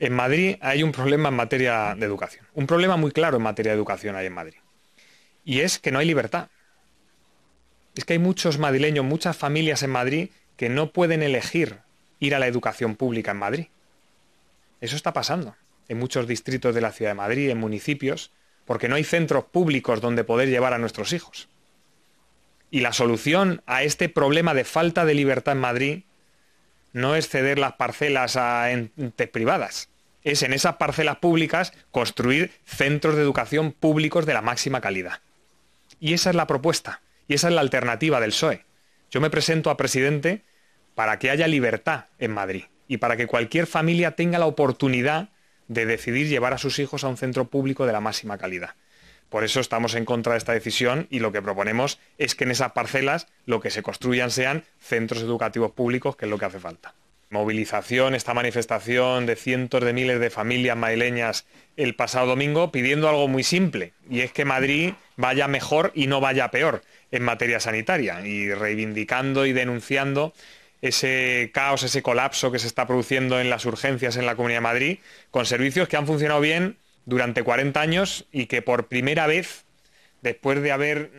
En Madrid hay un problema en materia de educación. Un problema muy claro en materia de educación hay en Madrid. Y es que no hay libertad. Es que hay muchos madrileños, muchas familias en Madrid que no pueden elegir ir a la educación pública en Madrid. Eso está pasando en muchos distritos de la ciudad de Madrid, en municipios, porque no hay centros públicos donde poder llevar a nuestros hijos. Y la solución a este problema de falta de libertad en Madrid no es ceder las parcelas a entes privadas, es en esas parcelas públicas construir centros de educación públicos de la máxima calidad. Y esa es la propuesta, y esa es la alternativa del PSOE. Yo me presento a presidente para que haya libertad en Madrid y para que cualquier familia tenga la oportunidad de decidir llevar a sus hijos a un centro público de la máxima calidad. Por eso estamos en contra de esta decisión y lo que proponemos es que en esas parcelas lo que se construyan sean centros educativos públicos, que es lo que hace falta. Movilización, esta manifestación de cientos de miles de familias maileñas el pasado domingo pidiendo algo muy simple, y es que Madrid vaya mejor y no vaya peor en materia sanitaria, y reivindicando y denunciando ese caos, ese colapso que se está produciendo en las urgencias en la Comunidad de Madrid, con servicios que han funcionado bien durante 40 años y que por primera vez, después de haber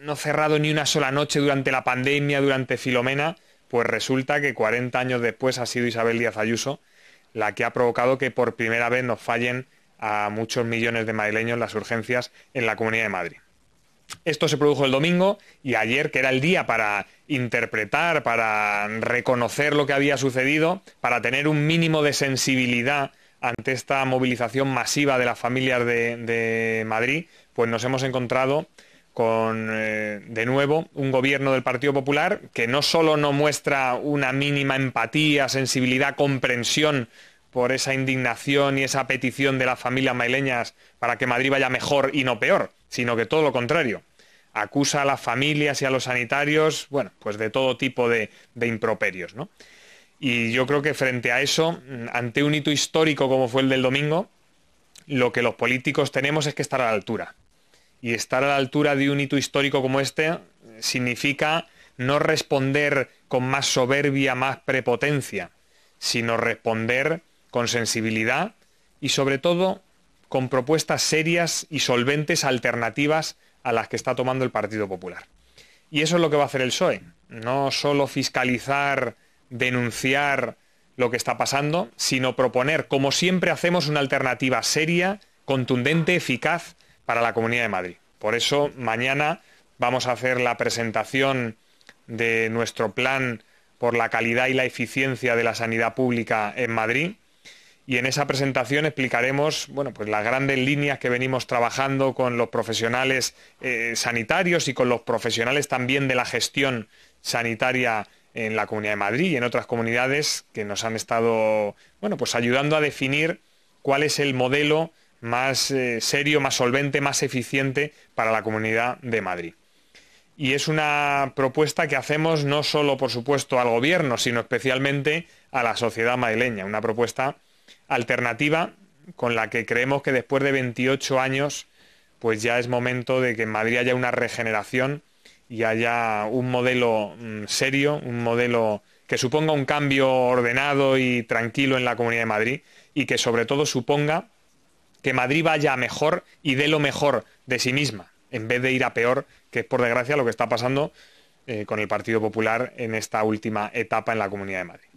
no cerrado ni una sola noche durante la pandemia, durante Filomena, pues resulta que 40 años después ha sido Isabel Díaz Ayuso la que ha provocado que por primera vez nos fallen a muchos millones de madrileños las urgencias en la Comunidad de Madrid. Esto se produjo el domingo y ayer, que era el día para interpretar, para reconocer lo que había sucedido, para tener un mínimo de sensibilidad ante esta movilización masiva de las familias de, Madrid, pues nos hemos encontrado con, eh, de nuevo, un gobierno del Partido Popular que no solo no muestra una mínima empatía, sensibilidad, comprensión por esa indignación y esa petición de las familias maileñas para que Madrid vaya mejor y no peor, sino que todo lo contrario. Acusa a las familias y a los sanitarios, bueno, pues de todo tipo de, de improperios, ¿no? Y yo creo que frente a eso, mm, ante un hito histórico como fue el del domingo, lo que los políticos tenemos es que estar a la altura. Y estar a la altura de un hito histórico como este eh, significa no responder con más soberbia, más prepotencia, sino responder con sensibilidad y sobre todo con propuestas serias y solventes alternativas a las que está tomando el Partido Popular. Y eso es lo que va a hacer el PSOE, no solo fiscalizar denunciar lo que está pasando, sino proponer, como siempre hacemos, una alternativa seria, contundente, eficaz para la Comunidad de Madrid. Por eso, mañana vamos a hacer la presentación de nuestro plan por la calidad y la eficiencia de la sanidad pública en Madrid. Y en esa presentación explicaremos bueno, pues las grandes líneas que venimos trabajando con los profesionales eh, sanitarios y con los profesionales también de la gestión sanitaria en la Comunidad de Madrid y en otras comunidades que nos han estado, bueno, pues ayudando a definir cuál es el modelo más eh, serio, más solvente, más eficiente para la Comunidad de Madrid. Y es una propuesta que hacemos no solo, por supuesto, al gobierno, sino especialmente a la sociedad madrileña. Una propuesta alternativa con la que creemos que después de 28 años, pues ya es momento de que en Madrid haya una regeneración y haya un modelo mm, serio, un modelo que suponga un cambio ordenado y tranquilo en la Comunidad de Madrid y que sobre todo suponga que Madrid vaya mejor y dé lo mejor de sí misma, en vez de ir a peor, que es por desgracia lo que está pasando eh, con el Partido Popular en esta última etapa en la Comunidad de Madrid.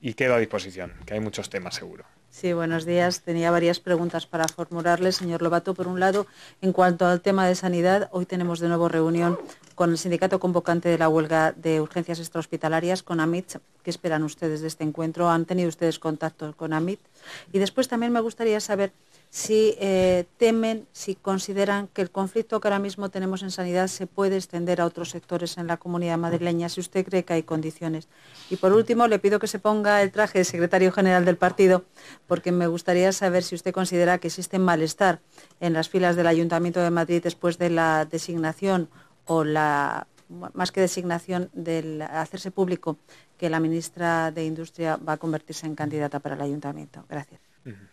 Y quedo a disposición, que hay muchos temas seguro. Sí, buenos días. Tenía varias preguntas para formularle, señor Lobato. Por un lado, en cuanto al tema de sanidad, hoy tenemos de nuevo reunión con el sindicato convocante de la huelga de urgencias extrahospitalarias, con AMIT. ¿Qué esperan ustedes de este encuentro? ¿Han tenido ustedes contacto con AMIT? Y después también me gustaría saber si eh, temen, si consideran que el conflicto que ahora mismo tenemos en sanidad se puede extender a otros sectores en la comunidad madrileña, si usted cree que hay condiciones. Y por último, le pido que se ponga el traje de secretario general del partido, porque me gustaría saber si usted considera que existe malestar en las filas del Ayuntamiento de Madrid después de la designación o la más que designación del hacerse público que la ministra de Industria va a convertirse en candidata para el ayuntamiento. Gracias.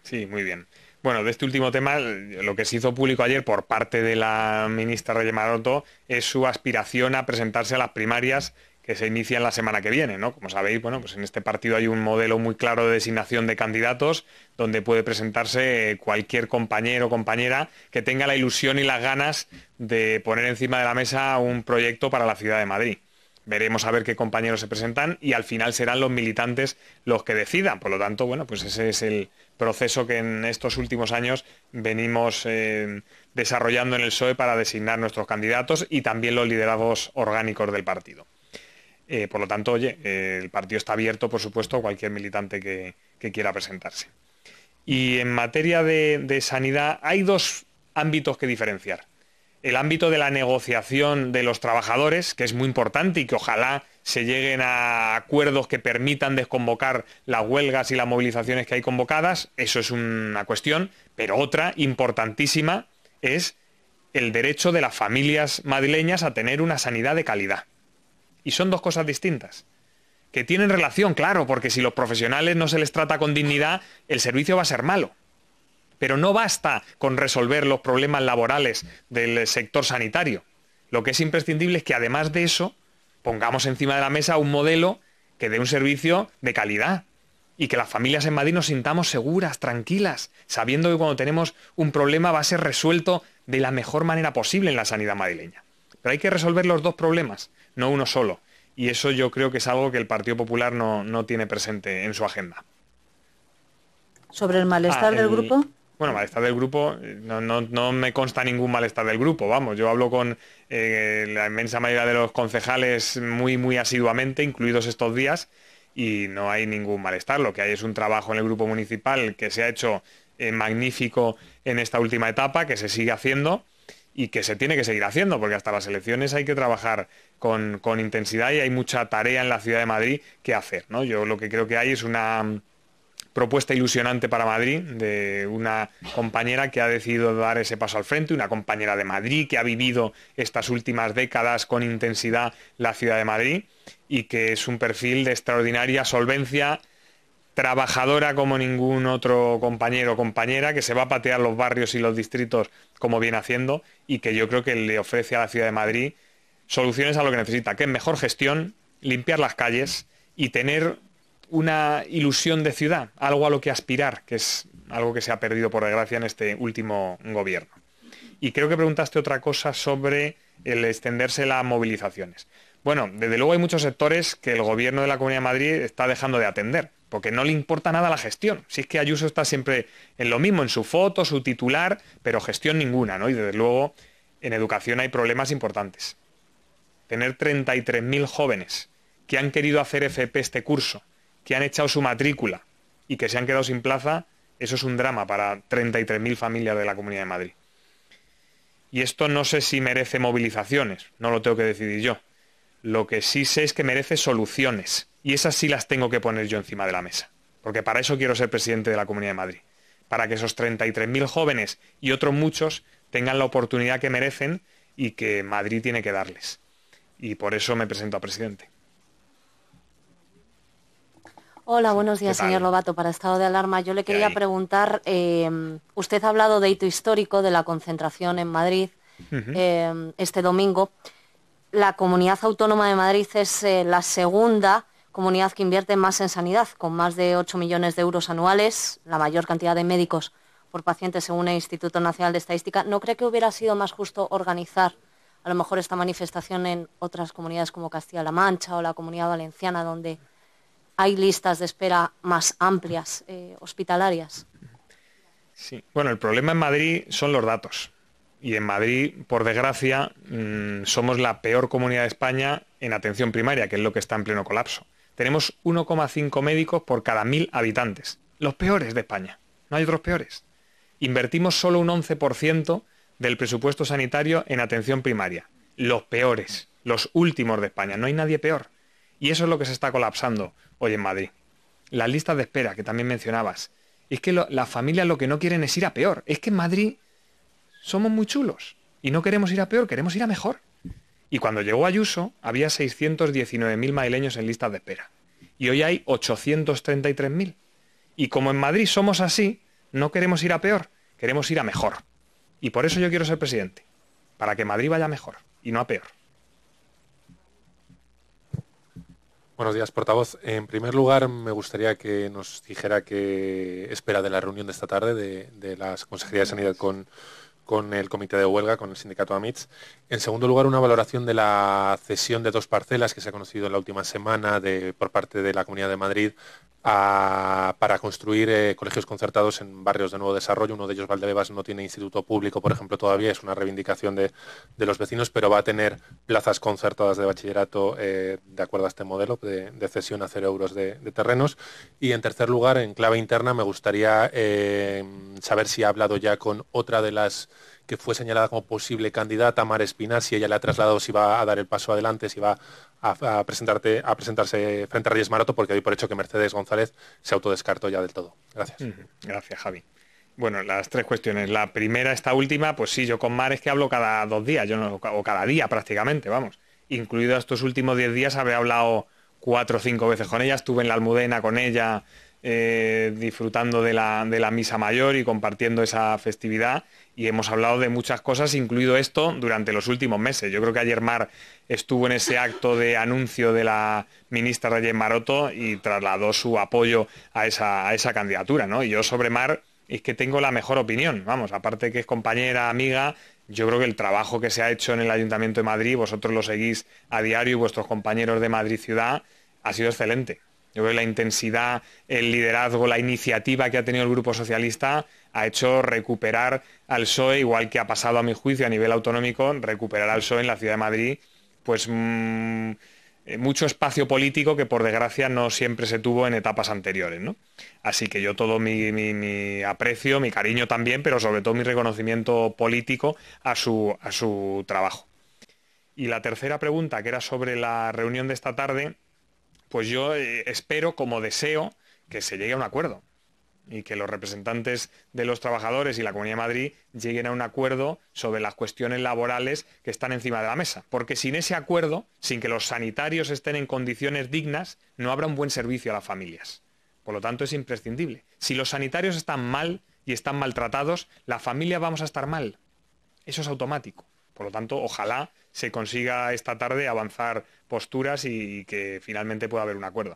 Sí, muy bien. Bueno, de este último tema, lo que se hizo público ayer por parte de la ministra Reyes Maroto es su aspiración a presentarse a las primarias que se inician la semana que viene, ¿no? Como sabéis, bueno, pues en este partido hay un modelo muy claro de designación de candidatos donde puede presentarse cualquier compañero o compañera que tenga la ilusión y las ganas de poner encima de la mesa un proyecto para la ciudad de Madrid veremos a ver qué compañeros se presentan y al final serán los militantes los que decidan. Por lo tanto, bueno, pues ese es el proceso que en estos últimos años venimos eh, desarrollando en el PSOE para designar nuestros candidatos y también los liderazgos orgánicos del partido. Eh, por lo tanto, oye, eh, el partido está abierto, por supuesto, a cualquier militante que, quiera presentarse. Y en materia de sanidad hay dos ámbitos que diferenciar el ámbito de la negociación de los trabajadores, que es muy importante y que ojalá se lleguen a acuerdos que permitan desconvocar las huelgas y las movilizaciones que hay convocadas, eso es una cuestión, pero otra importantísima es el derecho de las familias madrileñas a tener una sanidad de calidad. Y son dos cosas distintas, que tienen relación, claro, porque si los profesionales no se les trata con dignidad, el servicio va a ser malo. Pero no basta con resolver los problemas laborales del sector sanitario. Lo que es imprescindible es que además de eso, pongamos encima de la mesa un modelo que dé un servicio de calidad y que las familias en Madrid nos sintamos seguras, tranquilas, sabiendo que cuando tenemos un problema va a ser resuelto de la mejor manera posible en la sanidad madrileña. Pero hay que resolver los dos problemas, no uno solo. Y eso yo creo que es algo que el Partido Popular no, tiene presente en su agenda. ¿Sobre el malestar ah, del grupo? Bueno, malestar del grupo, eh, no, me consta ningún malestar del grupo, vamos, yo hablo con eh, la inmensa mayoría de los concejales muy, muy asiduamente, incluidos estos días, y no hay ningún malestar, lo que hay es un trabajo en el grupo municipal que se ha hecho eh, magnífico en esta última etapa, que se sigue haciendo y que se tiene que seguir haciendo, porque hasta las elecciones hay que trabajar con, con intensidad y hay mucha tarea en la ciudad de Madrid que hacer, ¿no? Yo lo que creo que hay es una propuesta ilusionante para Madrid, de una compañera que ha decidido dar ese paso al frente, una compañera de Madrid que ha vivido estas últimas décadas con intensidad la ciudad de Madrid y que es un perfil de extraordinaria solvencia, trabajadora como ningún otro compañero o compañera, que se va a patear los barrios y los distritos como viene haciendo y que yo creo que le ofrece a la ciudad de Madrid soluciones a lo que necesita, que es mejor gestión, limpiar las calles y tener una ilusión de ciudad, algo a lo que aspirar, que es algo que se ha perdido por desgracia en este último gobierno. Y creo que preguntaste otra cosa sobre el extenderse las movilizaciones. Bueno, desde luego hay muchos sectores que el gobierno de la Comunidad de Madrid está dejando de atender, porque no le importa nada la gestión. Si es que Ayuso está siempre en lo mismo, en su foto, su titular, pero gestión ninguna, ¿no? Y desde luego en educación hay problemas importantes. Tener 33.000 jóvenes que han querido hacer FP este curso, que han echado su matrícula y que se han quedado sin plaza, eso es un drama para 33.000 familias de la Comunidad de Madrid. Y esto no sé si merece movilizaciones, no lo tengo que decidir yo. Lo que sí sé es que merece soluciones. Y esas sí las tengo que poner yo encima de la mesa. Porque para eso quiero ser presidente de la Comunidad de Madrid. Para que esos 33.000 jóvenes y otros muchos tengan la oportunidad que merecen y que Madrid tiene que darles. Y por eso me presento a presidente. Hola, buenos días, señor Lobato. Para estado de alarma, yo le quería preguntar, eh, usted ha hablado de hito histórico de la concentración en Madrid eh, este domingo. La comunidad autónoma de Madrid es eh, la segunda comunidad que invierte más en sanidad, con más de 8 millones de euros anuales, la mayor cantidad de médicos por paciente según el Instituto Nacional de Estadística. ¿No cree que hubiera sido más justo organizar a lo mejor esta manifestación en otras comunidades como Castilla-La Mancha o la Comunidad Valenciana, donde hay listas de espera más amplias, eh, hospitalarias. Sí, bueno, el problema en Madrid son los datos. Y en Madrid, por desgracia, mm, somos la peor comunidad de España en atención primaria, que es lo que está en pleno colapso. Tenemos 1,5 médicos por cada mil habitantes. Los peores de España. No hay otros peores. Invertimos solo un 11% del presupuesto sanitario en atención primaria. Los peores, los últimos de España. No hay nadie peor. Y eso es lo que se está colapsando hoy en Madrid. Las listas de espera, que también mencionabas. Es que las familias lo que no quieren es ir a peor. Es que en Madrid somos muy chulos y no queremos ir a peor, queremos ir a mejor. Y cuando llegó Ayuso, había 619.000 madrileños en listas de espera. Y hoy hay 833.000. Y como en Madrid somos así, no queremos ir a peor, queremos ir a mejor. Y por eso yo quiero ser presidente. Para que Madrid vaya mejor y no a peor. Buenos días, portavoz. En primer lugar, me gustaría que nos dijera qué espera de la reunión de esta tarde de, las consejerías de Sanidad con, el comité de huelga, con el sindicato AMITS. En segundo lugar, una valoración de la cesión de dos parcelas que se ha conocido en la última semana por parte de la Comunidad de Madrid para construir eh, colegios concertados en barrios de nuevo desarrollo. Uno de ellos, Valdebebas, no tiene instituto público, por ejemplo, todavía, es una reivindicación de, los vecinos, pero va a tener plazas concertadas de bachillerato eh, de acuerdo a este modelo de, cesión a cero euros de, terrenos. Y en tercer lugar, en clave interna, me gustaría eh, saber si ha hablado ya con otra de las que fue señalada como posible candidata, Mar Espinar, si ella le ha trasladado si va a dar el paso adelante, si va a, a presentarse frente a Reyes Maroto, porque hoy por hecho que Mercedes González se autodescartó ya del todo. Gracias. Gracias, Javi. Bueno, las tres cuestiones. La primera, esta última, pues sí, yo con Mar es que hablo cada dos días, yo o cada día prácticamente, vamos. Incluido estos últimos diez días había hablado cuatro o cinco veces con ella, estuve en la Almudena con ella, eh, disfrutando de la, de la misa mayor y compartiendo esa festividad y hemos hablado de muchas cosas, incluido esto, durante los últimos meses. Yo creo que ayer Mar estuvo en ese acto de anuncio de la ministra Reyes Maroto y trasladó su apoyo a esa, candidatura, ¿no? Y yo sobre Mar es que tengo la mejor opinión, vamos, aparte que es compañera, amiga, yo creo que el trabajo que se ha hecho en el Ayuntamiento de Madrid, vosotros lo seguís a diario y vuestros compañeros de Madrid Ciudad, ha sido excelente. Yo veo la intensidad, el liderazgo, la iniciativa que ha tenido el Grupo Socialista ha hecho recuperar al PSOE, igual que ha pasado a mi juicio a nivel autonómico, recuperar al PSOE en la Ciudad de Madrid, pues mm, eh, mucho espacio político que por desgracia no siempre se tuvo en etapas anteriores. Así que yo todo mi, aprecio, mi cariño también, pero sobre todo mi reconocimiento político a su, a su trabajo. Y la tercera pregunta, que era sobre la reunión de esta tarde, pues yo eh, espero como deseo que se llegue a un acuerdo y que los representantes de los trabajadores y la Comunidad de Madrid lleguen a un acuerdo sobre las cuestiones laborales que están encima de la mesa. Porque sin ese acuerdo, sin que los sanitarios estén en condiciones dignas, no habrá un buen servicio a las familias. Por lo tanto, es imprescindible. Si los sanitarios están mal y están maltratados, la familia vamos a estar mal. Eso es automático. Por lo tanto, ojalá se consiga esta tarde avanzar posturas y que finalmente pueda haber un acuerdo.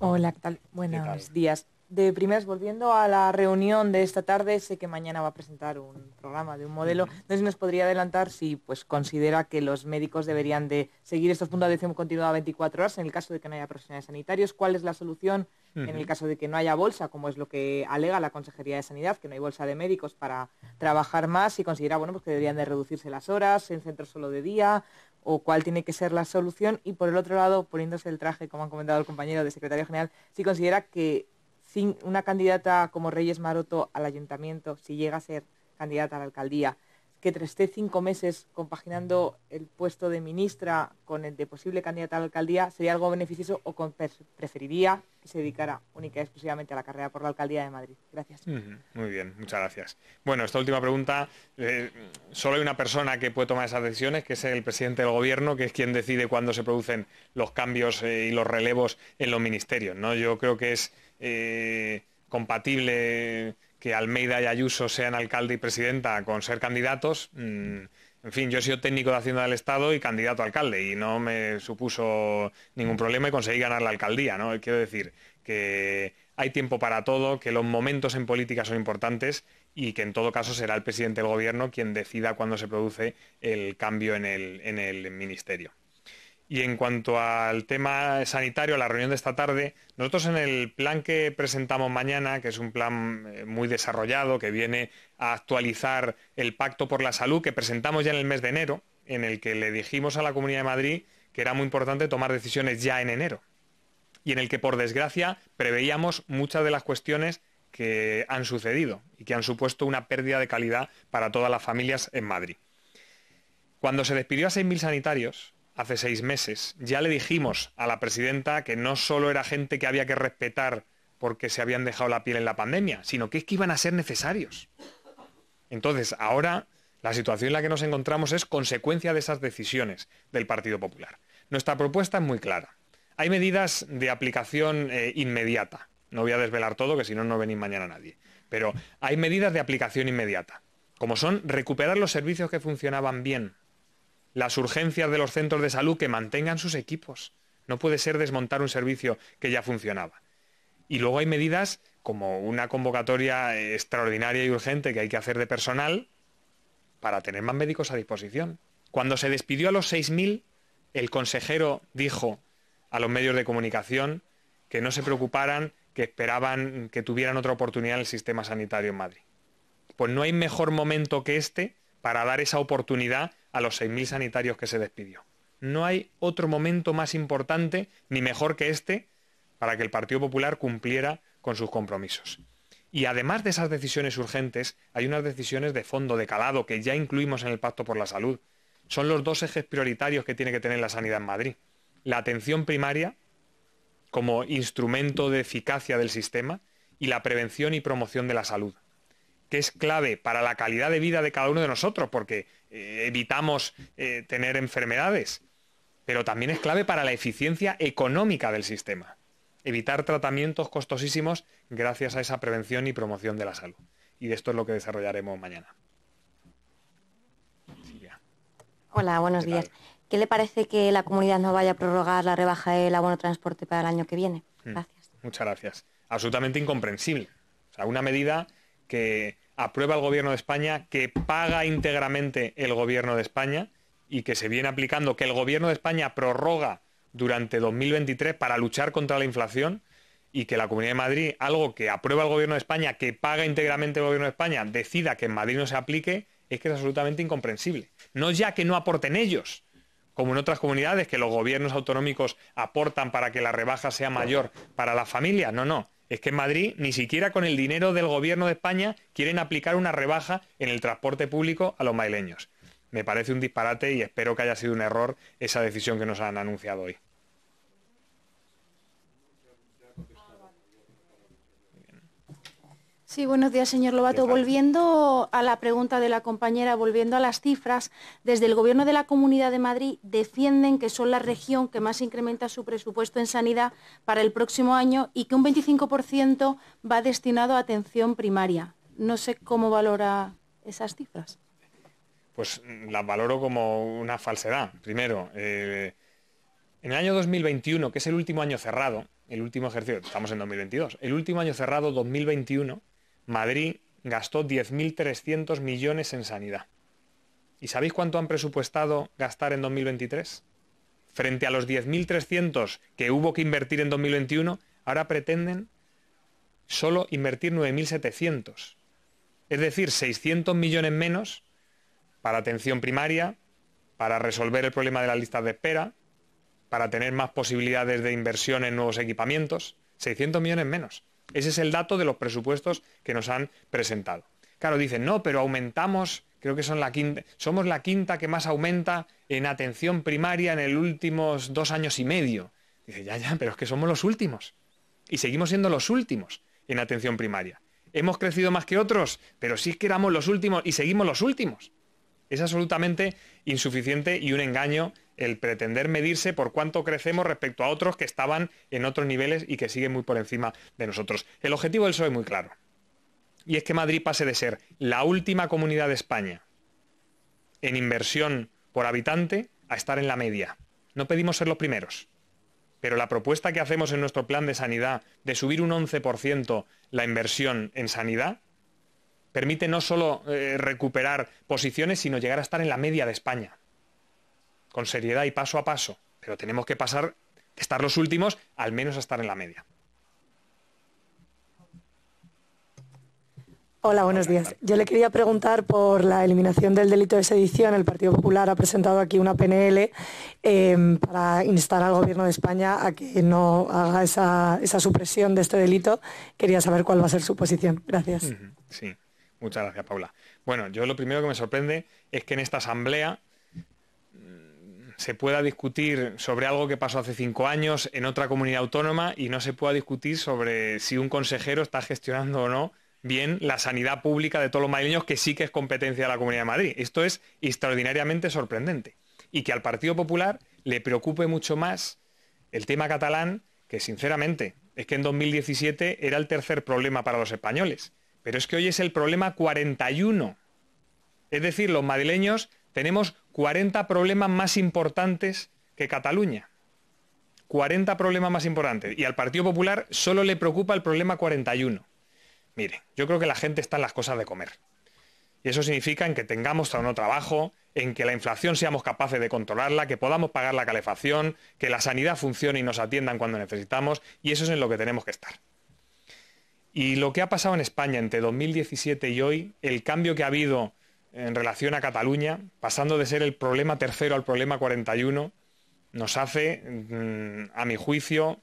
Hola, ¿qué tal? Buenos días de primeras, volviendo a la reunión de esta tarde, sé que mañana va a presentar un programa de un modelo. Entonces, nos podría adelantar si pues, considera que los médicos deberían de seguir estos puntos de atención continuada 24 horas en el caso de que no haya profesionales sanitarios. ¿Cuál es la solución en el caso de que no haya bolsa, como es lo que alega la Consejería de Sanidad, que no hay bolsa de médicos para trabajar más ¿Si considera bueno, pues, que deberían de reducirse las horas en centros solo de día? o cuál tiene que ser la solución y por el otro lado, poniéndose el traje, como ha comentado el compañero de secretario general, si considera que sin una candidata como Reyes Maroto al ayuntamiento, si llega a ser candidata a la alcaldía, que esté cinco meses compaginando el puesto de ministra con el de posible candidata a la alcaldía, ¿sería algo beneficioso o preferiría que se dedicara única y exclusivamente a la carrera por la alcaldía de Madrid? Gracias. Muy bien, muchas gracias. Bueno, esta última pregunta, eh, solo hay una persona que puede tomar esas decisiones, que es el presidente del gobierno, que es quien decide cuándo se producen los cambios eh, y los relevos en los ministerios. Yo creo que es eh, compatible que Almeida y Ayuso sean alcalde y presidenta con ser candidatos. Mm, en fin, yo he sido técnico de Hacienda del Estado y candidato a alcalde y no me supuso ningún problema y conseguí ganar la alcaldía, ¿no? Quiero decir que hay tiempo para todo, que los momentos en política son importantes y que en todo caso será el presidente del gobierno quien decida cuándo se produce el cambio en el ministerio. Y en cuanto al tema sanitario, a la reunión de esta tarde, nosotros en el plan que presentamos mañana, que es un plan eh, muy desarrollado, que viene a actualizar el Pacto por la Salud, que presentamos ya en el mes de enero, en el que le dijimos a la Comunidad de Madrid que era muy importante tomar decisiones ya en enero, y en el que, por desgracia, preveíamos muchas de las cuestiones que han sucedido y que han supuesto una pérdida de calidad para todas las familias en Madrid. Cuando se despidió a 6.000 sanitarios, hace seis meses. Ya le dijimos a la presidenta que no solo era gente que había que respetar porque se habían dejado la piel en la pandemia, sino que es que iban a ser necesarios. Entonces, ahora la situación en la que nos encontramos es consecuencia de esas decisiones del Partido Popular. Nuestra propuesta es muy clara. Hay medidas de aplicación eh, inmediata. No voy a desvelar todo, que si no, no venís mañana nadie. Pero hay medidas de aplicación inmediata, como son recuperar los servicios que funcionaban bien las urgencias de los centros de salud que mantengan sus equipos. No puede ser desmontar un servicio que ya funcionaba. Y luego hay medidas como una convocatoria eh, extraordinaria y urgente que hay que hacer de personal para tener más médicos a disposición. Cuando se despidió a los 6.000, el consejero dijo a los medios de comunicación que no se preocuparan, que esperaban que tuvieran otra oportunidad en el sistema sanitario en Madrid. Pues no hay mejor momento que este para dar esa oportunidad a los 6.000 sanitarios que se despidió. No hay otro momento más importante ni mejor que este para que el Partido Popular cumpliera con sus compromisos. Y además de esas decisiones urgentes, hay unas decisiones de fondo, de calado, que ya incluimos en el Pacto por la Salud. Son los dos ejes prioritarios que tiene que tener la sanidad en Madrid. La atención primaria como instrumento de eficacia del sistema y la prevención y promoción de la salud, que es clave para la calidad de vida de cada uno de nosotros, porque eh, evitamos eh, tener enfermedades, pero también es clave para la eficiencia económica del sistema. Evitar tratamientos costosísimos gracias a esa prevención y promoción de la salud. Y de esto es lo que desarrollaremos mañana. Hola, buenos días. ¿Qué le parece que la comunidad no vaya a prorrogar la rebaja del abono transporte para el año que viene? Mm, gracias. muchas gracias. Absolutamente incomprensible. O sea, una medida que aprueba el gobierno de España, que paga íntegramente el gobierno de España y que se viene aplicando, que el gobierno de España prorroga durante 2023 para luchar contra la inflación y que la Comunidad de Madrid, algo que aprueba el gobierno de España, que paga íntegramente el gobierno de España, decida que en Madrid no se aplique, es que es absolutamente incomprensible. No ya que no aporten ellos, como en otras comunidades, que los gobiernos autonómicos aportan para que la rebaja sea mayor para la familia no, no, es que en Madrid ni siquiera con el dinero del gobierno de España quieren aplicar una rebaja en el transporte público a los maileños. Me parece un disparate y espero que haya sido un error esa decisión que nos han anunciado hoy. Sí, buenos días, señor Lobato. Volviendo a la pregunta de la compañera, volviendo a las cifras, desde el Gobierno de la Comunidad de Madrid defienden que son la región que más incrementa su presupuesto en sanidad para el próximo año y que un 25% va destinado a atención primaria. No sé cómo valora esas cifras. Pues mm, las valoro como una falsedad. Primero, eh, en el año 2021, que es el último año cerrado, el último ejercicio, estamos en 2022, el último año cerrado, 2021, Madrid gastó 10.300 millones en sanidad. ¿Y sabéis cuánto han presupuestado gastar en 2023? Frente a los 10.300 que hubo que invertir en 2021, ahora pretenden solo invertir 9.700. Es decir, 600 millones menos para atención primaria, para resolver el problema de las listas de espera, para tener más posibilidades de inversión en nuevos equipamientos. 600 millones menos. Ese es el dato de los presupuestos que nos han presentado. Claro, dicen, no, pero aumentamos, creo que somos la quinta que más aumenta en atención primaria en los últimos dos años y medio. Dice, ya, ya, pero es que somos los últimos. Y seguimos siendo los últimos en atención primaria. Hemos crecido más que otros, pero sí que éramos los últimos y seguimos los últimos. Es absolutamente insuficiente y un engaño el pretender medirse por cuánto crecemos respecto a otros que estaban en otros niveles y que siguen muy por encima de nosotros. El objetivo del PSOE es muy claro. Y es que Madrid pase de ser la última comunidad de España en inversión por habitante a estar en la media. No pedimos ser los primeros. Pero la propuesta que hacemos en nuestro plan de sanidad de subir un 11% la inversión en sanidad permite no solo eh, recuperar posiciones, sino llegar a estar en la media de España. Con seriedad y paso a paso. Pero tenemos que pasar de estar los últimos, al menos a estar en la media. Hola, buenos días. Yo le quería preguntar por la eliminación del delito de sedición. El Partido Popular ha presentado aquí una PNL eh, para instar al Gobierno de España a que no haga esa, esa, supresión de este delito. Quería saber cuál va a ser su posición. Gracias. Sí. Muchas gracias, Paula. Bueno, yo lo primero que me sorprende es que en esta asamblea mm, se pueda discutir sobre algo que pasó hace cinco años en otra comunidad autónoma y no se pueda discutir sobre si un consejero está gestionando o no bien la sanidad pública de todos los madrileños, que sí que es competencia de la Comunidad de Madrid. Esto es extraordinariamente sorprendente. Y que al Partido Popular le preocupe mucho más el tema catalán, que sinceramente es que en 2017 era el tercer problema para los españoles. Pero es que hoy es el problema 41. Es decir, los madrileños tenemos 40 problemas más importantes que Cataluña. 40 problemas más importantes. Y al Partido Popular solo le preocupa el problema 41. Mire, yo creo que la gente está en las cosas de comer. Y eso significa en que tengamos trabajo, en que la inflación seamos capaces de controlarla, que podamos pagar la calefacción, que la sanidad funcione y nos atiendan cuando necesitamos, y eso es en lo que tenemos que estar. Y lo que ha pasado en España entre 2017 y hoy, el cambio que ha habido en relación a Cataluña, pasando de ser el problema tercero al problema 41, nos hace, mm, a mi juicio,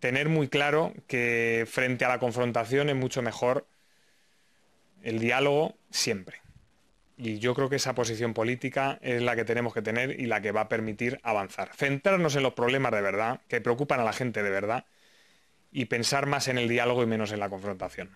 tener muy claro que frente a la confrontación es mucho mejor el diálogo siempre. Y yo creo que esa posición política es la que tenemos que tener y la que va a permitir avanzar. Centrarnos en los problemas de verdad, que preocupan a la gente de verdad, y pensar más en el diálogo y menos en la confrontación.